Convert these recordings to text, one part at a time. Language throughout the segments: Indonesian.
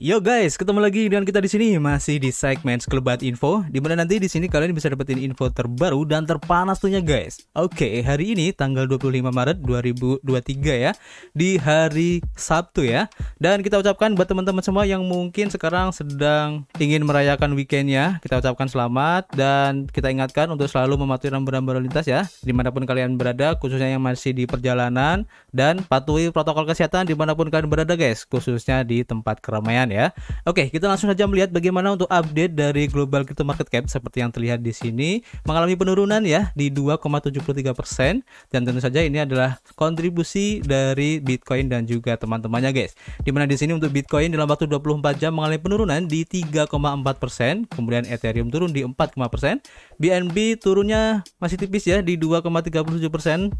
Yo guys, ketemu lagi dengan kita di sini masih di segmen Sekelebat Info, di mana nanti di sini kalian bisa dapetin info terbaru dan terpanas tuhnya guys. Oke, okay, hari ini tanggal 25 Maret 2023 ya, di hari Sabtu ya. Dan kita ucapkan buat teman-teman semua yang mungkin sekarang sedang ingin merayakan weekendnya, kita ucapkan selamat dan kita ingatkan untuk selalu mematuhi rambu-rambu lalu lintas ya, dimanapun kalian berada, khususnya yang masih di perjalanan dan patuhi protokol kesehatan dimanapun kalian berada guys, khususnya di tempat keramaian ya. Oke, kita langsung saja melihat bagaimana untuk update dari global crypto market cap seperti yang terlihat di sini mengalami penurunan ya di 2,73% dan tentu saja ini adalah kontribusi dari Bitcoin dan juga teman-temannya guys. Dimana di sini untuk Bitcoin dalam waktu 24 jam mengalami penurunan di 3,4%, kemudian Ethereum turun di 4,5%, BNB turunnya masih tipis ya di 2,37%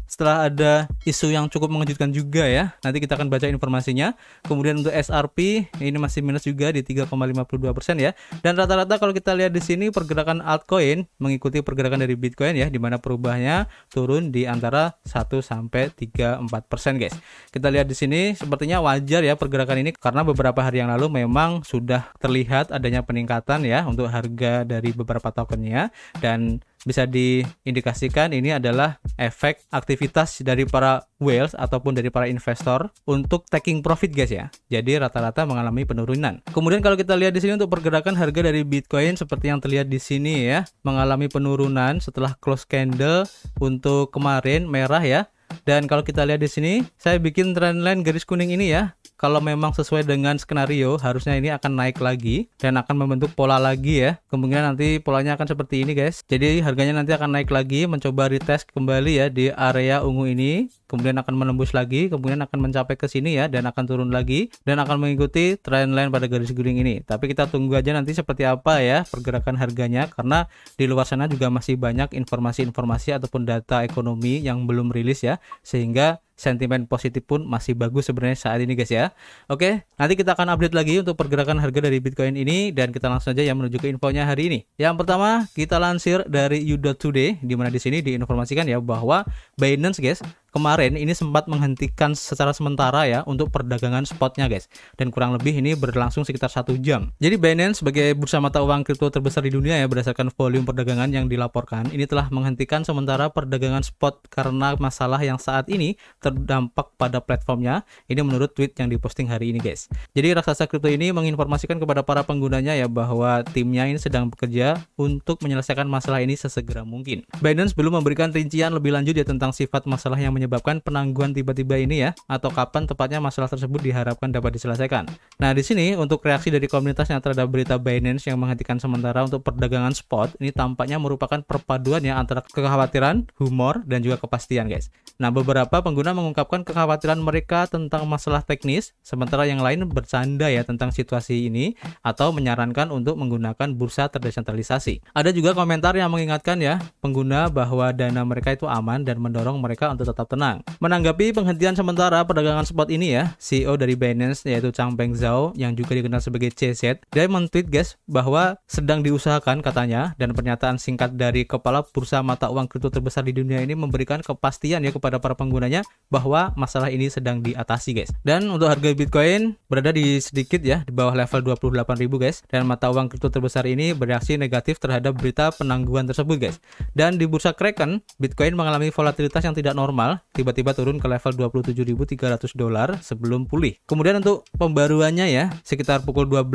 setelah ada isu yang cukup mengejutkan juga ya. Nanti kita akan baca informasinya. Kemudian untuk SRP ini masih minus juga di 3,52 persen ya. Dan rata-rata kalau kita lihat di sini pergerakan altcoin mengikuti pergerakan dari Bitcoin ya, dimana perubahannya turun di antara 1 sampai 34 persen guys. Kita lihat di sini sepertinya wajar ya pergerakan ini karena beberapa hari yang lalu memang sudah terlihat adanya peningkatan ya untuk harga dari beberapa tokennya dan bisa diindikasikan ini adalah efek aktivitas dari para whales ataupun dari para investor untuk taking profit guys ya. Jadi rata-rata mengalami penurunan. Kemudian kalau kita lihat di sini untuk pergerakan harga dari Bitcoin seperti yang terlihat di sini ya, mengalami penurunan setelah close candle untuk kemarin merah ya dan kalau kita lihat di sini, saya bikin trendline garis kuning ini ya. Kalau memang sesuai dengan skenario, harusnya ini akan naik lagi dan akan membentuk pola lagi ya. Kemungkinan nanti polanya akan seperti ini guys. Jadi harganya nanti akan naik lagi, mencoba retest kembali ya di area ungu ini kemudian akan menembus lagi, kemudian akan mencapai ke sini ya dan akan turun lagi dan akan mengikuti trend lain pada garis guling ini. Tapi kita tunggu aja nanti seperti apa ya pergerakan harganya karena di luar sana juga masih banyak informasi-informasi ataupun data ekonomi yang belum rilis ya sehingga sentimen positif pun masih bagus sebenarnya saat ini guys ya. Oke, nanti kita akan update lagi untuk pergerakan harga dari Bitcoin ini dan kita langsung aja yang menuju ke infonya hari ini. Yang pertama, kita lansir dari you.today di mana di sini diinformasikan ya bahwa Binance guys kemarin ini sempat menghentikan secara sementara ya untuk perdagangan spotnya guys dan kurang lebih ini berlangsung sekitar satu jam jadi Binance sebagai bursa mata uang kripto terbesar di dunia ya berdasarkan volume perdagangan yang dilaporkan ini telah menghentikan sementara perdagangan spot karena masalah yang saat ini terdampak pada platformnya ini menurut tweet yang diposting hari ini guys jadi raksasa kripto ini menginformasikan kepada para penggunanya ya bahwa timnya ini sedang bekerja untuk menyelesaikan masalah ini sesegera mungkin Binance belum memberikan rincian lebih lanjut ya tentang sifat masalah yang menyebabkan penangguhan tiba-tiba ini ya, atau kapan tepatnya masalah tersebut diharapkan dapat diselesaikan. Nah, di sini untuk reaksi dari komunitas yang terhadap berita Binance yang menghentikan sementara untuk perdagangan spot ini tampaknya merupakan perpaduan ya antara kekhawatiran, humor, dan juga kepastian, guys. Nah, beberapa pengguna mengungkapkan kekhawatiran mereka tentang masalah teknis, sementara yang lain bercanda ya tentang situasi ini atau menyarankan untuk menggunakan bursa terdesentralisasi. Ada juga komentar yang mengingatkan ya pengguna bahwa dana mereka itu aman dan mendorong mereka untuk tetap tenang. Menanggapi penghentian sementara perdagangan spot ini ya, CEO dari Binance yaitu Changpeng Zhao yang juga dikenal sebagai CZ, dia men guys bahwa sedang diusahakan katanya dan pernyataan singkat dari kepala bursa mata uang kripto terbesar di dunia ini memberikan kepastian ya kepada para penggunanya bahwa masalah ini sedang diatasi guys. Dan untuk harga Bitcoin berada di sedikit ya di bawah level 28.000 guys dan mata uang kripto terbesar ini bereaksi negatif terhadap berita penangguhan tersebut guys. Dan di bursa Kraken, Bitcoin mengalami volatilitas yang tidak normal tiba-tiba turun ke level 27.300 dolar sebelum pulih. Kemudian untuk pembaruannya ya, sekitar pukul 12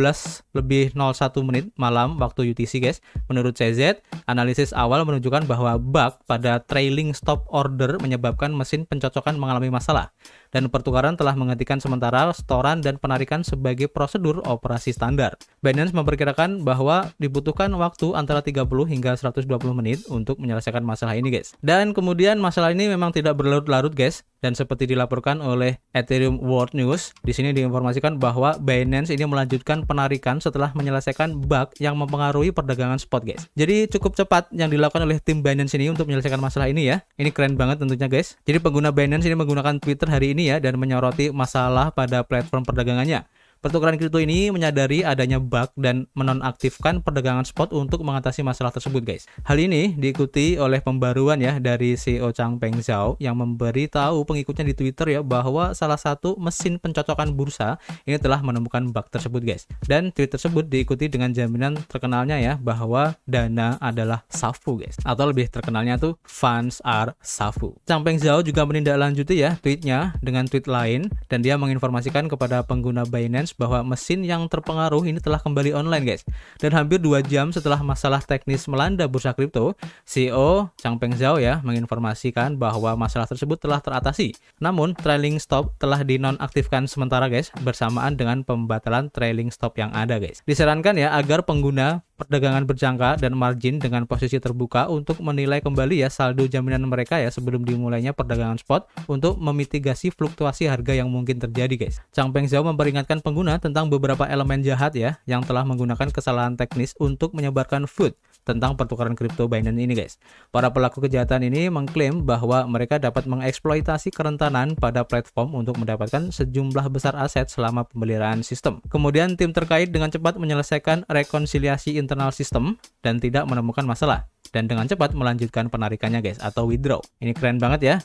lebih 01 menit malam waktu UTC guys. Menurut CZ, analisis awal menunjukkan bahwa bug pada trailing stop order menyebabkan mesin pencocokan mengalami masalah dan pertukaran telah menghentikan sementara setoran dan penarikan sebagai prosedur operasi standar. Binance memperkirakan bahwa dibutuhkan waktu antara 30 hingga 120 menit untuk menyelesaikan masalah ini guys. Dan kemudian masalah ini memang tidak berlarut-larut guys dan seperti dilaporkan oleh Ethereum World News, di sini diinformasikan bahwa Binance ini melanjutkan penarikan setelah menyelesaikan bug yang mempengaruhi perdagangan spot guys. Jadi cukup cepat yang dilakukan oleh tim Binance ini untuk menyelesaikan masalah ini ya. Ini keren banget tentunya guys. Jadi pengguna Binance ini menggunakan Twitter hari ini ini ya dan menyoroti masalah pada platform perdagangannya. Pertukaran kripto ini menyadari adanya bug dan menonaktifkan perdagangan spot untuk mengatasi masalah tersebut, guys. Hal ini diikuti oleh pembaruan ya dari CEO Changpeng Zhao yang memberi tahu pengikutnya di Twitter ya bahwa salah satu mesin pencocokan bursa ini telah menemukan bug tersebut, guys. Dan tweet tersebut diikuti dengan jaminan terkenalnya ya bahwa dana adalah safu, guys. Atau lebih terkenalnya tuh funds are safu. Changpeng Zhao juga menindaklanjuti ya tweetnya dengan tweet lain dan dia menginformasikan kepada pengguna Binance bahwa mesin yang terpengaruh ini telah kembali online guys. Dan hampir dua jam setelah masalah teknis melanda bursa kripto, CEO Chang Peng Zhao ya menginformasikan bahwa masalah tersebut telah teratasi. Namun trailing stop telah dinonaktifkan sementara guys bersamaan dengan pembatalan trailing stop yang ada guys. Disarankan ya agar pengguna perdagangan berjangka dan margin dengan posisi terbuka untuk menilai kembali ya saldo jaminan mereka ya sebelum dimulainya perdagangan spot untuk memitigasi fluktuasi harga yang mungkin terjadi guys. Chang Peng Zhao memperingatkan pengguna tentang beberapa elemen jahat ya yang telah menggunakan kesalahan teknis untuk menyebarkan food tentang pertukaran kripto Binance ini guys. Para pelaku kejahatan ini mengklaim bahwa mereka dapat mengeksploitasi kerentanan pada platform untuk mendapatkan sejumlah besar aset selama pemeliharaan sistem. Kemudian tim terkait dengan cepat menyelesaikan rekonsiliasi internal sistem dan tidak menemukan masalah dan dengan cepat melanjutkan penarikannya guys atau withdraw. Ini keren banget ya.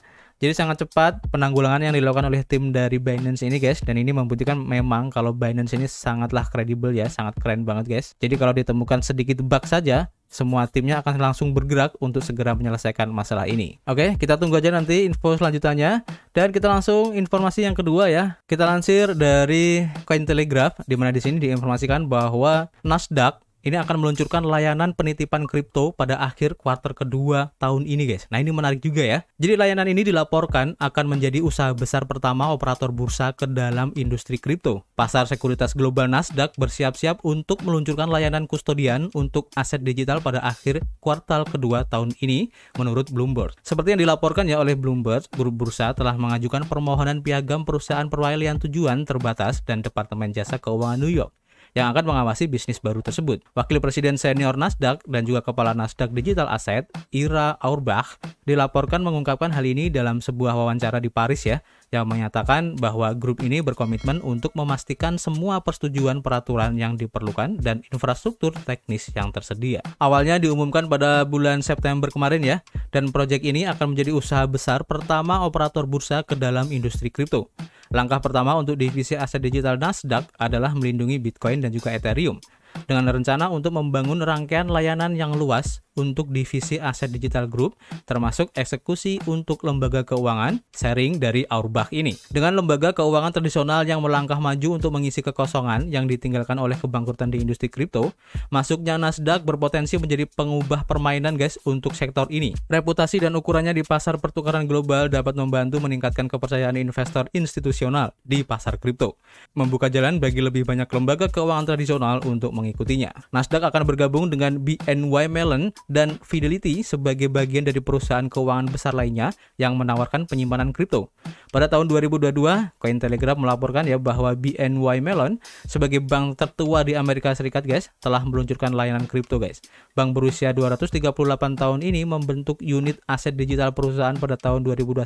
Jadi sangat cepat penanggulangan yang dilakukan oleh tim dari Binance ini guys dan ini membuktikan memang kalau Binance ini sangatlah kredibel ya, sangat keren banget guys. Jadi kalau ditemukan sedikit bug saja, semua timnya akan langsung bergerak untuk segera menyelesaikan masalah ini. Oke, kita tunggu aja nanti info selanjutnya dan kita langsung informasi yang kedua ya. Kita lansir dari Cointelegraph di mana di sini diinformasikan bahwa Nasdaq ini akan meluncurkan layanan penitipan kripto pada akhir kuartal kedua tahun ini guys. Nah ini menarik juga ya. Jadi layanan ini dilaporkan akan menjadi usaha besar pertama operator bursa ke dalam industri kripto. Pasar sekuritas global Nasdaq bersiap-siap untuk meluncurkan layanan kustodian untuk aset digital pada akhir kuartal kedua tahun ini menurut Bloomberg. Seperti yang dilaporkan ya oleh Bloomberg, grup bursa telah mengajukan permohonan piagam perusahaan perwakilan tujuan terbatas dan Departemen Jasa Keuangan New York yang akan mengawasi bisnis baru tersebut. Wakil Presiden Senior Nasdaq dan juga Kepala Nasdaq Digital Asset, Ira Aurbach, dilaporkan mengungkapkan hal ini dalam sebuah wawancara di Paris ya, yang menyatakan bahwa grup ini berkomitmen untuk memastikan semua persetujuan peraturan yang diperlukan dan infrastruktur teknis yang tersedia. Awalnya diumumkan pada bulan September kemarin ya, dan proyek ini akan menjadi usaha besar pertama operator bursa ke dalam industri kripto. Langkah pertama untuk divisi aset digital Nasdaq adalah melindungi Bitcoin dan juga Ethereum dengan rencana untuk membangun rangkaian layanan yang luas untuk divisi aset digital group, termasuk eksekusi untuk lembaga keuangan sharing dari Aurbach ini. Dengan lembaga keuangan tradisional yang melangkah maju untuk mengisi kekosongan yang ditinggalkan oleh kebangkrutan di industri kripto, masuknya Nasdaq berpotensi menjadi pengubah permainan guys untuk sektor ini. Reputasi dan ukurannya di pasar pertukaran global dapat membantu meningkatkan kepercayaan investor institusional di pasar kripto, membuka jalan bagi lebih banyak lembaga keuangan tradisional untuk mengikutinya. Nasdaq akan bergabung dengan BNY Mellon dan Fidelity sebagai bagian dari perusahaan keuangan besar lainnya yang menawarkan penyimpanan kripto. Pada tahun 2022, Cointelegraph melaporkan ya bahwa BNY Mellon sebagai bank tertua di Amerika Serikat guys telah meluncurkan layanan kripto guys. Bank berusia 238 tahun ini membentuk unit aset digital perusahaan pada tahun 2021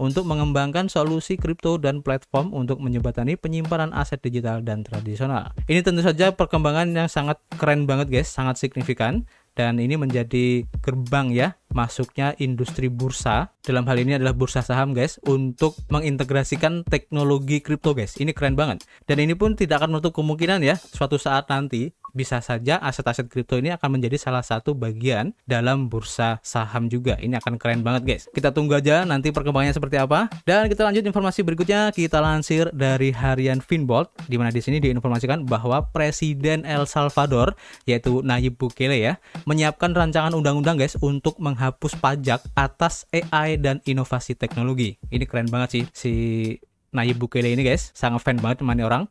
untuk mengembangkan solusi kripto dan platform untuk menyebatani penyimpanan aset digital dan tradisional. Ini tentu saja perkembangan yang sangat keren banget guys, sangat signifikan dan ini menjadi gerbang ya masuknya industri bursa dalam hal ini adalah bursa saham guys untuk mengintegrasikan teknologi kripto guys ini keren banget dan ini pun tidak akan menutup kemungkinan ya suatu saat nanti bisa saja aset-aset kripto ini akan menjadi salah satu bagian dalam bursa saham juga. Ini akan keren banget, guys. Kita tunggu aja nanti perkembangannya seperti apa. Dan kita lanjut informasi berikutnya, kita lansir dari harian Finbolt di mana di sini diinformasikan bahwa Presiden El Salvador yaitu Nayib Bukele ya, menyiapkan rancangan undang-undang, guys, untuk menghasilkan menghapus pajak atas AI dan inovasi teknologi. Ini keren banget sih si Nayib Bukele ini guys, sangat fan banget teman-teman orang.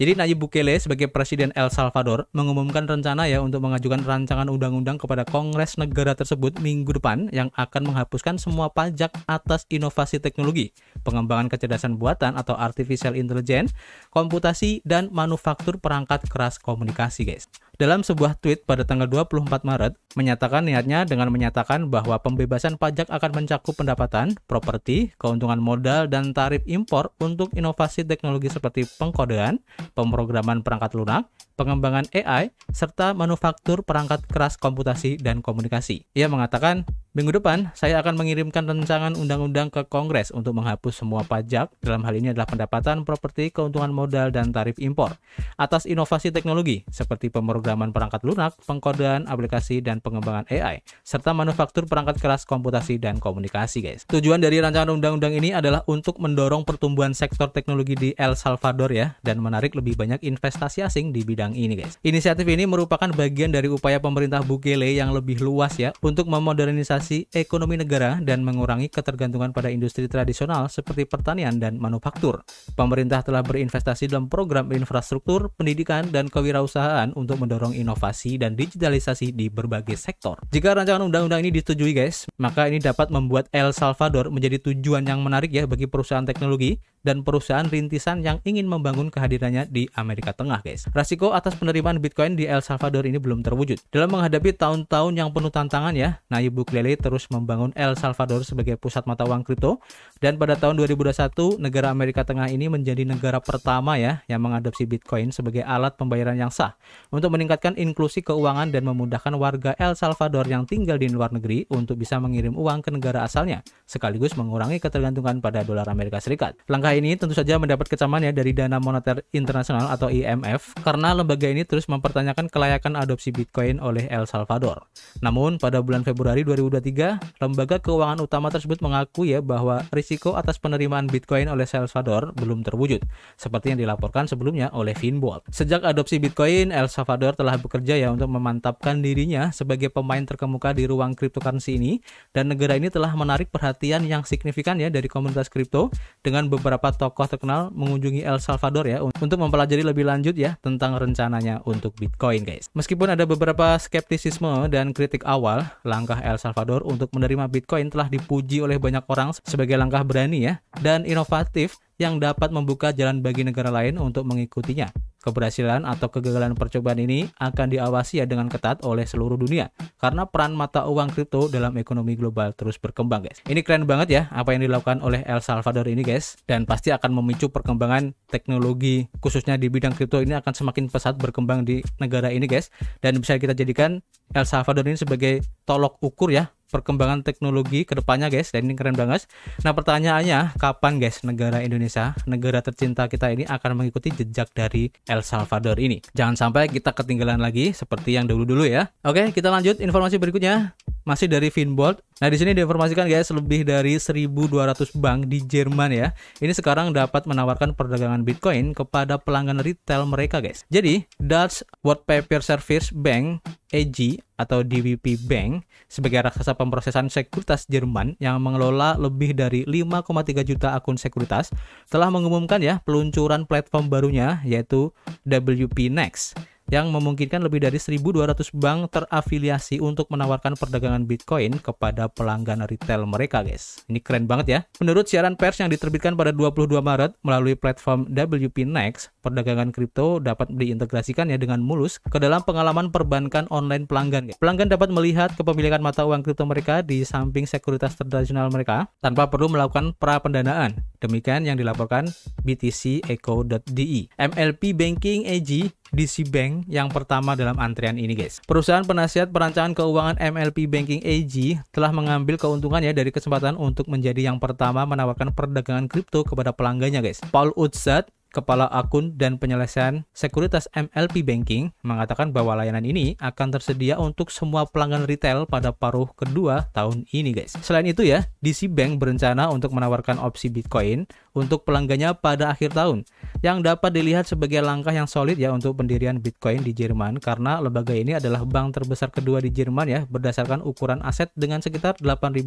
Jadi Nayib Bukele sebagai presiden El Salvador mengumumkan rencana ya untuk mengajukan rancangan undang-undang kepada Kongres negara tersebut minggu depan yang akan menghapuskan semua pajak atas inovasi teknologi, pengembangan kecerdasan buatan atau artificial intelligence, komputasi dan manufaktur perangkat keras komunikasi guys dalam sebuah tweet pada tanggal 24 Maret menyatakan niatnya dengan menyatakan bahwa pembebasan pajak akan mencakup pendapatan, properti, keuntungan modal, dan tarif impor untuk inovasi teknologi seperti pengkodean, pemrograman perangkat lunak, pengembangan AI, serta manufaktur perangkat keras komputasi dan komunikasi. Ia mengatakan, Minggu depan, saya akan mengirimkan rancangan undang-undang ke Kongres untuk menghapus semua pajak, dalam hal ini adalah pendapatan, properti, keuntungan modal, dan tarif impor, atas inovasi teknologi seperti pemrograman perangkat lunak, pengkodean, aplikasi, dan pengembangan AI, serta manufaktur perangkat keras komputasi dan komunikasi, guys. Tujuan dari rancangan undang-undang ini adalah untuk mendorong pertumbuhan sektor teknologi di El Salvador ya, dan menarik lebih banyak investasi asing di bidang ini, guys. Inisiatif ini merupakan bagian dari upaya pemerintah Bukele yang lebih luas ya, untuk memodernisasi transformasi ekonomi negara dan mengurangi ketergantungan pada industri tradisional seperti pertanian dan manufaktur. Pemerintah telah berinvestasi dalam program infrastruktur, pendidikan, dan kewirausahaan untuk mendorong inovasi dan digitalisasi di berbagai sektor. Jika rancangan undang-undang ini disetujui guys, maka ini dapat membuat El Salvador menjadi tujuan yang menarik ya bagi perusahaan teknologi dan perusahaan rintisan yang ingin membangun kehadirannya di Amerika Tengah, guys. Rasiko atas penerimaan Bitcoin di El Salvador ini belum terwujud. Dalam menghadapi tahun-tahun yang penuh tantangan ya, Nayib Bukele terus membangun El Salvador sebagai pusat mata uang kripto dan pada tahun 2021 negara Amerika Tengah ini menjadi negara pertama ya yang mengadopsi Bitcoin sebagai alat pembayaran yang sah untuk meningkatkan inklusi keuangan dan memudahkan warga El Salvador yang tinggal di luar negeri untuk bisa mengirim uang ke negara asalnya sekaligus mengurangi ketergantungan pada dolar Amerika Serikat. Langkah ini tentu saja mendapat kecaman ya dari Dana Moneter Internasional atau IMF karena lembaga ini terus mempertanyakan kelayakan adopsi Bitcoin oleh El Salvador. Namun pada bulan Februari 2021 2023, lembaga keuangan utama tersebut mengaku ya bahwa risiko atas penerimaan Bitcoin oleh El Salvador belum terwujud, seperti yang dilaporkan sebelumnya oleh Finbold. Sejak adopsi Bitcoin, El Salvador telah bekerja ya untuk memantapkan dirinya sebagai pemain terkemuka di ruang cryptocurrency ini, dan negara ini telah menarik perhatian yang signifikan ya dari komunitas kripto dengan beberapa tokoh terkenal mengunjungi El Salvador ya untuk mempelajari lebih lanjut ya tentang rencananya untuk Bitcoin guys. Meskipun ada beberapa skeptisisme dan kritik awal, langkah El Salvador Salvador untuk menerima Bitcoin telah dipuji oleh banyak orang sebagai langkah berani ya dan inovatif yang dapat membuka jalan bagi negara lain untuk mengikutinya. Keberhasilan atau kegagalan percobaan ini akan diawasi ya dengan ketat oleh seluruh dunia karena peran mata uang kripto dalam ekonomi global terus berkembang guys. Ini keren banget ya apa yang dilakukan oleh El Salvador ini guys dan pasti akan memicu perkembangan teknologi khususnya di bidang kripto ini akan semakin pesat berkembang di negara ini guys dan bisa kita jadikan El Salvador ini sebagai tolok ukur ya perkembangan teknologi kedepannya guys dan ini keren banget. Nah pertanyaannya kapan guys negara Indonesia negara tercinta kita ini akan mengikuti jejak dari El Salvador ini. Jangan sampai kita ketinggalan lagi seperti yang dulu-dulu ya. Oke kita lanjut informasi berikutnya masih dari Finbold Nah, di sini diinformasikan guys, lebih dari 1200 bank di Jerman ya. Ini sekarang dapat menawarkan perdagangan Bitcoin kepada pelanggan retail mereka guys. Jadi, Dutch World Paper Service Bank AG atau DWP Bank sebagai raksasa pemrosesan sekuritas Jerman yang mengelola lebih dari 5,3 juta akun sekuritas telah mengumumkan ya peluncuran platform barunya yaitu WP Next yang memungkinkan lebih dari 1.200 bank terafiliasi untuk menawarkan perdagangan Bitcoin kepada pelanggan retail mereka, guys. Ini keren banget ya. Menurut siaran pers yang diterbitkan pada 22 Maret melalui platform WP Next, perdagangan kripto dapat diintegrasikan ya dengan mulus ke dalam pengalaman perbankan online pelanggan. Guys. Pelanggan dapat melihat kepemilikan mata uang kripto mereka di samping sekuritas tradisional mereka tanpa perlu melakukan pra pendanaan. Demikian yang dilaporkan BTC Eco.de. MLP Banking AG di si Bank yang pertama dalam antrian ini guys. Perusahaan penasihat perancangan keuangan MLP Banking AG telah mengambil keuntungan ya dari kesempatan untuk menjadi yang pertama menawarkan perdagangan kripto kepada pelanggannya guys. Paul Utzat Kepala Akun dan Penyelesaian Sekuritas MLP Banking, mengatakan bahwa layanan ini akan tersedia untuk semua pelanggan retail pada paruh kedua tahun ini, guys. Selain itu ya, DC Bank berencana untuk menawarkan opsi Bitcoin untuk pelanggannya pada akhir tahun, yang dapat dilihat sebagai langkah yang solid ya untuk pendirian Bitcoin di Jerman karena lembaga ini adalah bank terbesar kedua di Jerman ya berdasarkan ukuran aset dengan sekitar 8.500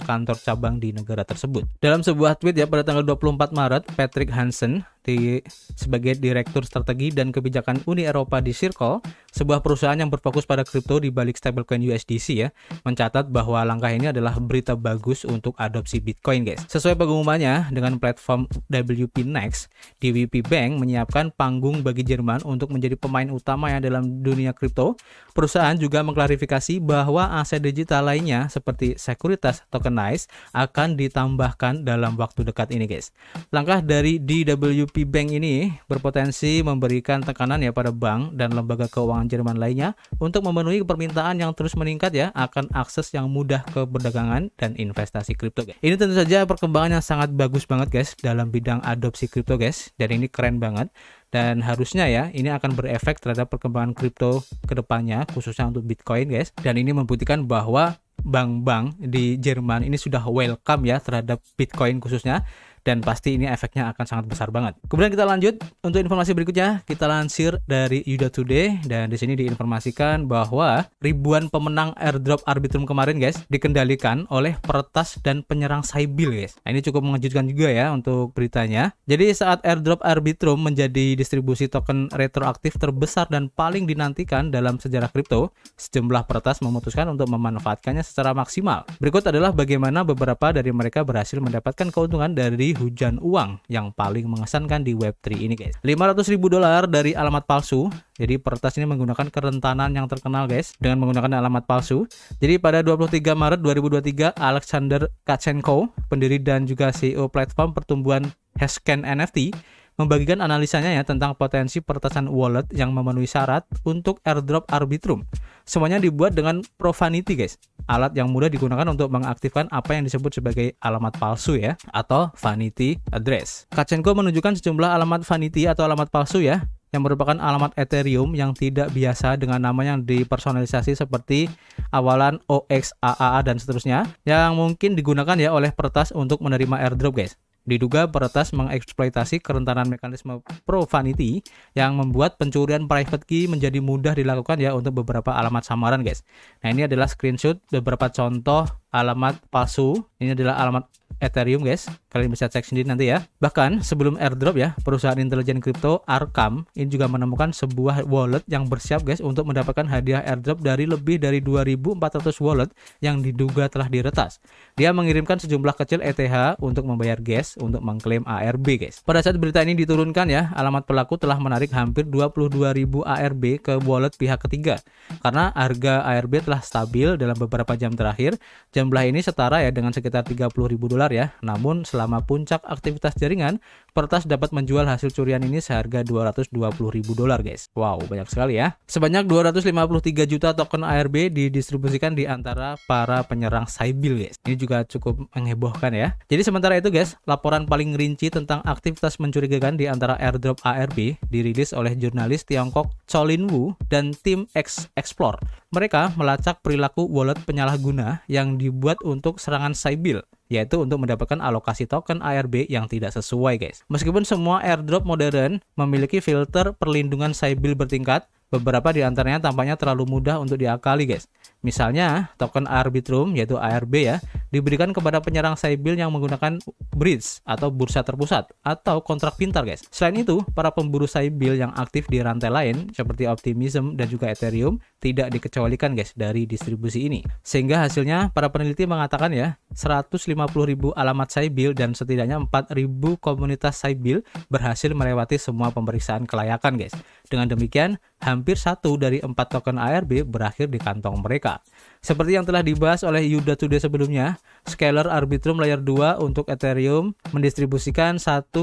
kantor cabang di negara tersebut. Dalam sebuah tweet ya pada tanggal 24 Maret, Patrick Hansen di, sebagai Direktur Strategi dan Kebijakan Uni Eropa di Circle, sebuah perusahaan yang berfokus pada kripto di balik stablecoin USDC ya, mencatat bahwa langkah ini adalah berita bagus untuk adopsi Bitcoin guys. Sesuai pengumumannya, dengan platform WP Next, DWP Bank menyiapkan panggung bagi Jerman untuk menjadi pemain utama yang dalam dunia kripto. Perusahaan juga mengklarifikasi bahwa aset digital lainnya seperti sekuritas tokenize akan ditambahkan dalam waktu dekat ini guys. Langkah dari DWP SP Bank ini berpotensi memberikan tekanan ya pada bank dan lembaga keuangan Jerman lainnya untuk memenuhi permintaan yang terus meningkat ya akan akses yang mudah ke perdagangan dan investasi kripto Ini tentu saja perkembangan yang sangat bagus banget guys dalam bidang adopsi kripto guys dan ini keren banget dan harusnya ya ini akan berefek terhadap perkembangan kripto kedepannya khususnya untuk Bitcoin guys dan ini membuktikan bahwa bank-bank di Jerman ini sudah welcome ya terhadap Bitcoin khususnya dan pasti ini efeknya akan sangat besar banget. Kemudian kita lanjut untuk informasi berikutnya kita lansir dari Yuda Today dan di sini diinformasikan bahwa ribuan pemenang airdrop Arbitrum kemarin guys dikendalikan oleh peretas dan penyerang Saibil guys. Nah, ini cukup mengejutkan juga ya untuk beritanya. Jadi saat airdrop Arbitrum menjadi distribusi token retroaktif terbesar dan paling dinantikan dalam sejarah kripto, sejumlah peretas memutuskan untuk memanfaatkannya secara maksimal. Berikut adalah bagaimana beberapa dari mereka berhasil mendapatkan keuntungan dari hujan uang yang paling mengesankan di Web3 ini guys. 500 ribu dolar dari alamat palsu. Jadi peretas ini menggunakan kerentanan yang terkenal guys dengan menggunakan alamat palsu. Jadi pada 23 Maret 2023 Alexander Katsenko, pendiri dan juga CEO platform pertumbuhan Hashcan NFT membagikan analisanya ya tentang potensi pertasan wallet yang memenuhi syarat untuk airdrop Arbitrum. Semuanya dibuat dengan Profanity guys, alat yang mudah digunakan untuk mengaktifkan apa yang disebut sebagai alamat palsu ya atau vanity address. Kachenko menunjukkan sejumlah alamat vanity atau alamat palsu ya yang merupakan alamat Ethereum yang tidak biasa dengan nama yang dipersonalisasi seperti awalan OXAAA dan seterusnya yang mungkin digunakan ya oleh pertas untuk menerima airdrop guys. Diduga peretas mengeksploitasi kerentanan mekanisme profanity yang membuat pencurian private key menjadi mudah dilakukan ya untuk beberapa alamat samaran guys. Nah ini adalah screenshot beberapa contoh alamat palsu. Ini adalah alamat Ethereum guys. Kalian bisa cek sendiri nanti ya. Bahkan sebelum airdrop ya, perusahaan intelijen kripto Arkham ini juga menemukan sebuah wallet yang bersiap guys untuk mendapatkan hadiah airdrop dari lebih dari 2400 wallet yang diduga telah diretas. Dia mengirimkan sejumlah kecil ETH untuk membayar gas untuk mengklaim ARB guys. Pada saat berita ini diturunkan ya, alamat pelaku telah menarik hampir 22.000 ARB ke wallet pihak ketiga karena harga ARB telah stabil dalam beberapa jam terakhir. Jam Jumlah ini setara ya dengan sekitar 30.000 dolar ya. Namun selama puncak aktivitas jaringan, Pertas dapat menjual hasil curian ini seharga 220.000 dolar guys. Wow, banyak sekali ya. Sebanyak 253 juta token ARB didistribusikan di antara para penyerang Saibil guys. Ini juga cukup menghebohkan ya. Jadi sementara itu guys, laporan paling rinci tentang aktivitas mencurigakan di antara airdrop ARB dirilis oleh jurnalis Tiongkok Cholin Wu dan tim X Explore mereka melacak perilaku wallet penyalahguna yang dibuat untuk serangan cybil, yaitu untuk mendapatkan alokasi token ARB yang tidak sesuai, guys. Meskipun semua airdrop modern memiliki filter perlindungan cybil bertingkat, Beberapa di antaranya tampaknya terlalu mudah untuk diakali, guys. Misalnya, token Arbitrum yaitu ARB ya, diberikan kepada penyerang Saibil yang menggunakan bridge atau bursa terpusat atau kontrak pintar, guys. Selain itu, para pemburu Saibil yang aktif di rantai lain seperti Optimism dan juga Ethereum tidak dikecualikan, guys, dari distribusi ini. Sehingga hasilnya para peneliti mengatakan ya, 150.000 alamat Saibil dan setidaknya 4.000 komunitas Saibil berhasil melewati semua pemeriksaan kelayakan, guys. Dengan demikian, hampir satu dari empat token ARB berakhir di kantong mereka. Seperti yang telah dibahas oleh Yuda Today sebelumnya, Scalar Arbitrum Layer 2 untuk Ethereum mendistribusikan 1,16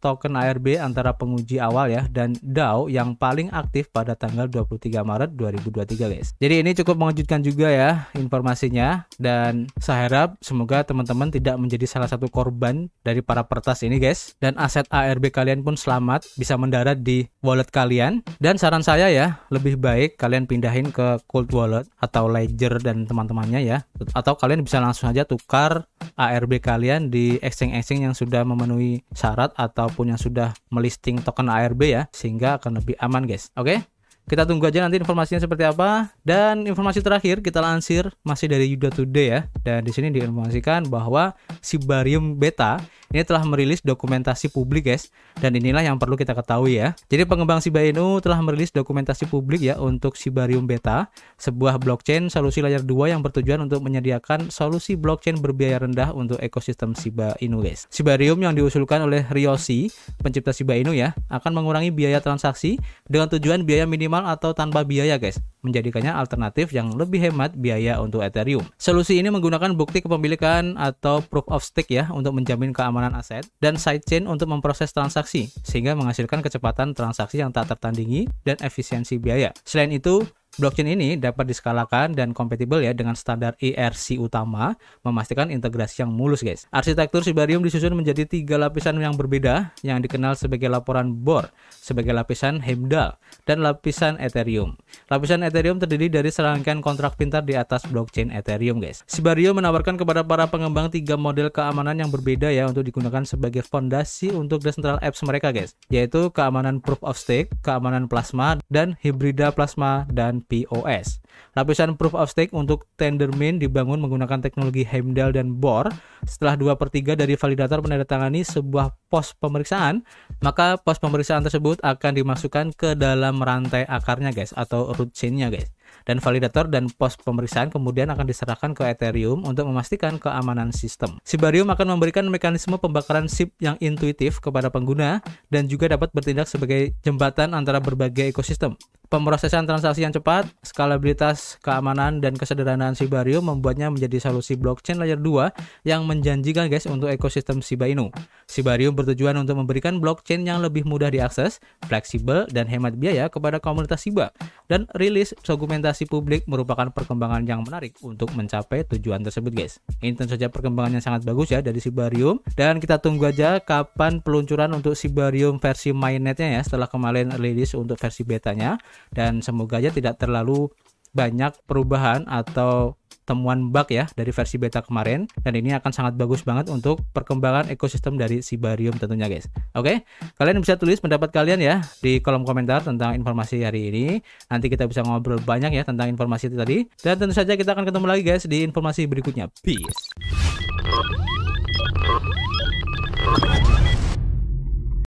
token ARB antara penguji awal ya dan DAO yang paling aktif pada tanggal 23 Maret 2023 guys. Jadi ini cukup mengejutkan juga ya informasinya dan saya harap semoga teman-teman tidak menjadi salah satu korban dari para pertas ini guys dan aset ARB kalian pun selamat bisa mendarat di wallet kalian dan saran saya ya, lebih baik kalian pindahin ke cold wallet atau ledger dan teman-temannya ya. Atau kalian bisa langsung aja tukar ARB kalian di exchange-exchange yang sudah memenuhi syarat ataupun yang sudah melisting token ARB ya, sehingga akan lebih aman guys. Oke? Okay? Kita tunggu aja nanti informasinya seperti apa. Dan informasi terakhir kita lansir masih dari Yuda Today ya. Dan di sini diinformasikan bahwa Sibarium Beta ini telah merilis dokumentasi publik guys. Dan inilah yang perlu kita ketahui ya. Jadi pengembang Shiba Inu telah merilis dokumentasi publik ya untuk Sibarium Beta, sebuah blockchain solusi layar 2 yang bertujuan untuk menyediakan solusi blockchain berbiaya rendah untuk ekosistem Shiba Inu guys. Sibarium yang diusulkan oleh Ryoshi, pencipta Shiba Inu ya, akan mengurangi biaya transaksi dengan tujuan biaya minimal minimal atau tanpa biaya guys, menjadikannya alternatif yang lebih hemat biaya untuk Ethereum. Solusi ini menggunakan bukti kepemilikan atau proof of stake ya untuk menjamin keamanan aset dan sidechain untuk memproses transaksi sehingga menghasilkan kecepatan transaksi yang tak tertandingi dan efisiensi biaya. Selain itu, Blockchain ini dapat diskalakan dan kompatibel ya dengan standar ERC utama, memastikan integrasi yang mulus guys. Arsitektur Sibarium disusun menjadi tiga lapisan yang berbeda yang dikenal sebagai laporan Bohr, sebagai lapisan Heimdall, dan lapisan Ethereum. Lapisan Ethereum terdiri dari serangkaian kontrak pintar di atas blockchain Ethereum guys. Sibarium menawarkan kepada para pengembang tiga model keamanan yang berbeda ya untuk digunakan sebagai fondasi untuk decentral apps mereka guys, yaitu keamanan proof of stake, keamanan plasma, dan hibrida plasma dan POS. Lapisan proof of stake untuk Tendermint dibangun menggunakan teknologi Heimdall dan Bohr. Setelah 2 per 3 dari validator menandatangani sebuah pos pemeriksaan, maka pos pemeriksaan tersebut akan dimasukkan ke dalam rantai akarnya guys atau root chainnya guys. Dan validator dan pos pemeriksaan kemudian akan diserahkan ke Ethereum untuk memastikan keamanan sistem. Sibarium akan memberikan mekanisme pembakaran SIP yang intuitif kepada pengguna dan juga dapat bertindak sebagai jembatan antara berbagai ekosistem. Pemrosesan transaksi yang cepat, skalabilitas, keamanan, dan kesederhanaan Sibario membuatnya menjadi solusi blockchain layer 2 yang menjanjikan guys untuk ekosistem Shiba Inu. Sibarium bertujuan untuk memberikan blockchain yang lebih mudah diakses, fleksibel, dan hemat biaya kepada komunitas Shiba. Dan rilis dokumentasi publik merupakan perkembangan yang menarik untuk mencapai tujuan tersebut guys. Ini tentu saja perkembangan yang sangat bagus ya dari Sibarium. Dan kita tunggu aja kapan peluncuran untuk Sibarium versi mainnetnya ya setelah kemarin rilis untuk versi betanya dan semoga aja tidak terlalu banyak perubahan atau temuan bug ya dari versi beta kemarin dan ini akan sangat bagus banget untuk perkembangan ekosistem dari Sibarium tentunya guys. Oke, kalian bisa tulis pendapat kalian ya di kolom komentar tentang informasi hari ini. Nanti kita bisa ngobrol banyak ya tentang informasi itu tadi dan tentu saja kita akan ketemu lagi guys di informasi berikutnya. Peace.